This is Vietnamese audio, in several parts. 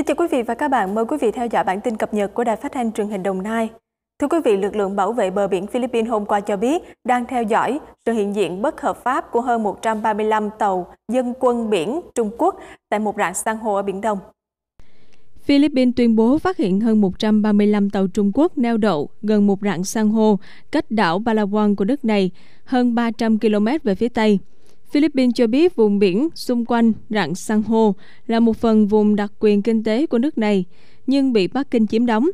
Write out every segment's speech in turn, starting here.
Kính chào quý vị và các bạn, mời quý vị theo dõi bản tin cập nhật của Đài Phát thanh Truyền hình Đồng Nai. Thưa quý vị, lực lượng bảo vệ bờ biển Philippines hôm qua cho biết đang theo dõi sự hiện diện bất hợp pháp của hơn 135 tàu dân quân biển Trung Quốc tại một rạn san hô ở Biển Đông. Philippines tuyên bố phát hiện hơn 135 tàu Trung Quốc neo đậu gần một rạn san hô cách đảo Palawan của nước này, hơn 300 km về phía Tây. Philippines cho biết vùng biển xung quanh rạn san hô là một phần vùng đặc quyền kinh tế của nước này, nhưng bị Bắc Kinh chiếm đóng.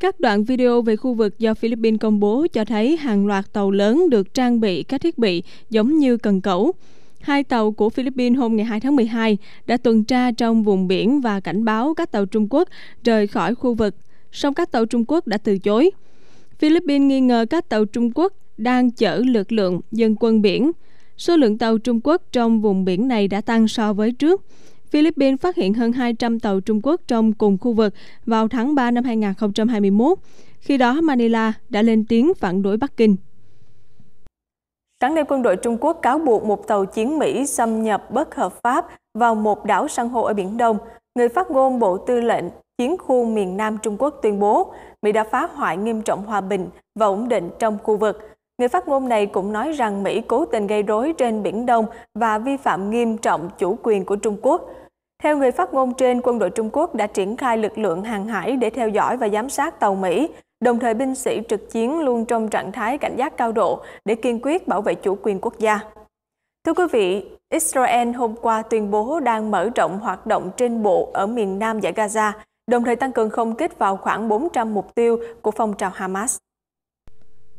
Các đoạn video về khu vực do Philippines công bố cho thấy hàng loạt tàu lớn được trang bị các thiết bị giống như cần cẩu. Hai tàu của Philippines hôm ngày 2 tháng 12 đã tuần tra trong vùng biển và cảnh báo các tàu Trung Quốc rời khỏi khu vực, song các tàu Trung Quốc đã từ chối. Philippines nghi ngờ các tàu Trung Quốc đang chở lực lượng dân quân biển Số lượng tàu Trung Quốc trong vùng biển này đã tăng so với trước. Philippines phát hiện hơn 200 tàu Trung Quốc trong cùng khu vực vào tháng 3 năm 2021. Khi đó, Manila đã lên tiếng phản đối Bắc Kinh. Sáng nay, quân đội Trung Quốc cáo buộc một tàu chiến Mỹ xâm nhập bất hợp pháp vào một đảo san hô ở Biển Đông. Người phát ngôn Bộ Tư lệnh Chiến khu miền Nam Trung Quốc tuyên bố Mỹ đã phá hoại nghiêm trọng hòa bình và ổn định trong khu vực, Người phát ngôn này cũng nói rằng Mỹ cố tình gây rối trên Biển Đông và vi phạm nghiêm trọng chủ quyền của Trung Quốc. Theo người phát ngôn trên, quân đội Trung Quốc đã triển khai lực lượng hàng hải để theo dõi và giám sát tàu Mỹ, đồng thời binh sĩ trực chiến luôn trong trạng thái cảnh giác cao độ để kiên quyết bảo vệ chủ quyền quốc gia. Thưa quý vị, Israel hôm qua tuyên bố đang mở rộng hoạt động trên bộ ở miền nam giải Gaza, đồng thời tăng cường không kích vào khoảng 400 mục tiêu của phong trào Hamas.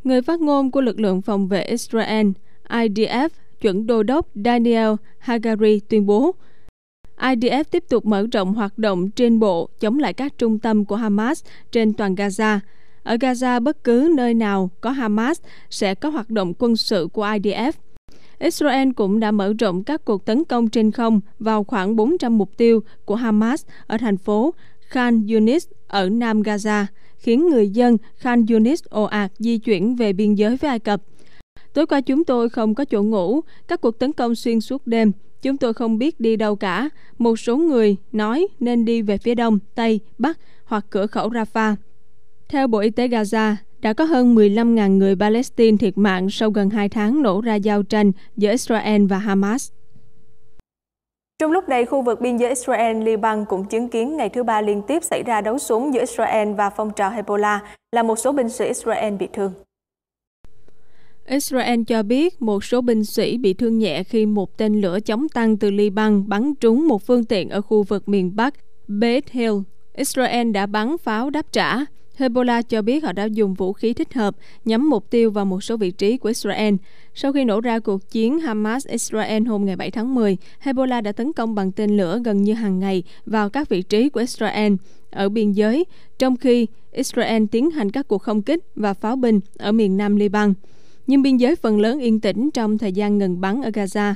Người phát ngôn của lực lượng phòng vệ Israel, IDF, chuẩn đô đốc Daniel Hagari tuyên bố, IDF tiếp tục mở rộng hoạt động trên bộ chống lại các trung tâm của Hamas trên toàn Gaza. Ở Gaza, bất cứ nơi nào có Hamas sẽ có hoạt động quân sự của IDF. Israel cũng đã mở rộng các cuộc tấn công trên không vào khoảng 400 mục tiêu của Hamas ở thành phố Khan Yunis ở Nam Gaza khiến người dân Khan Yunis ồ ạt di chuyển về biên giới với Ai Cập. Tối qua chúng tôi không có chỗ ngủ, các cuộc tấn công xuyên suốt đêm, chúng tôi không biết đi đâu cả. Một số người nói nên đi về phía đông, tây, bắc hoặc cửa khẩu Rafah. Theo Bộ Y tế Gaza, đã có hơn 15.000 người Palestine thiệt mạng sau gần 2 tháng nổ ra giao tranh giữa Israel và Hamas. Trong lúc này, khu vực biên giới Israel-Liban cũng chứng kiến ngày thứ ba liên tiếp xảy ra đấu súng giữa Israel và phong trào Hezbollah, làm một số binh sĩ Israel bị thương. Israel cho biết một số binh sĩ bị thương nhẹ khi một tên lửa chống tăng từ Liban bắn trúng một phương tiện ở khu vực miền Bắc Beit Hill. Israel đã bắn pháo đáp trả. Hezbollah cho biết họ đã dùng vũ khí thích hợp nhắm mục tiêu vào một số vị trí của Israel. Sau khi nổ ra cuộc chiến Hamas-Israel hôm ngày 7 tháng 10, Hezbollah đã tấn công bằng tên lửa gần như hàng ngày vào các vị trí của Israel ở biên giới, trong khi Israel tiến hành các cuộc không kích và pháo binh ở miền nam Liban. Nhưng biên giới phần lớn yên tĩnh trong thời gian ngừng bắn ở Gaza.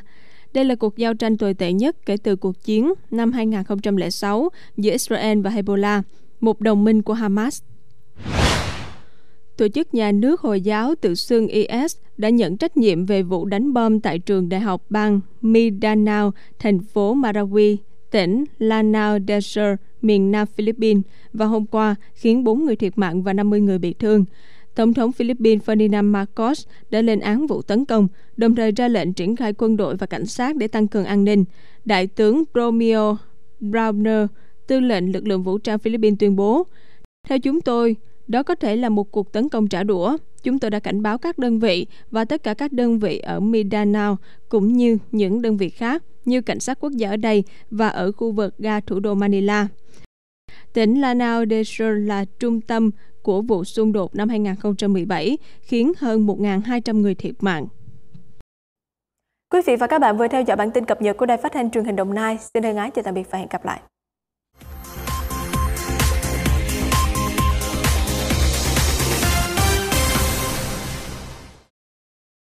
Đây là cuộc giao tranh tồi tệ nhất kể từ cuộc chiến năm 2006 giữa Israel và Hezbollah, một đồng minh của Hamas tổ chức nhà nước Hồi giáo tự xưng IS đã nhận trách nhiệm về vụ đánh bom tại trường đại học bang Mindanao, thành phố Marawi, tỉnh Lanao Desert, miền Nam Philippines vào hôm qua khiến 4 người thiệt mạng và 50 người bị thương. Tổng thống Philippines Ferdinand Marcos đã lên án vụ tấn công, đồng thời ra lệnh triển khai quân đội và cảnh sát để tăng cường an ninh. Đại tướng Romeo Browner, tư lệnh lực lượng vũ trang Philippines tuyên bố, theo chúng tôi, đó có thể là một cuộc tấn công trả đũa. Chúng tôi đã cảnh báo các đơn vị và tất cả các đơn vị ở Mindanao cũng như những đơn vị khác như cảnh sát quốc gia ở đây và ở khu vực ga thủ đô Manila. Tỉnh Lanao de Sur là trung tâm của vụ xung đột năm 2017 khiến hơn 1.200 người thiệt mạng. Quý vị và các bạn vừa theo dõi bản tin cập nhật của Đài Phát thanh truyền hình Đồng Nai. Xin thân ái chào tạm biệt và hẹn gặp lại.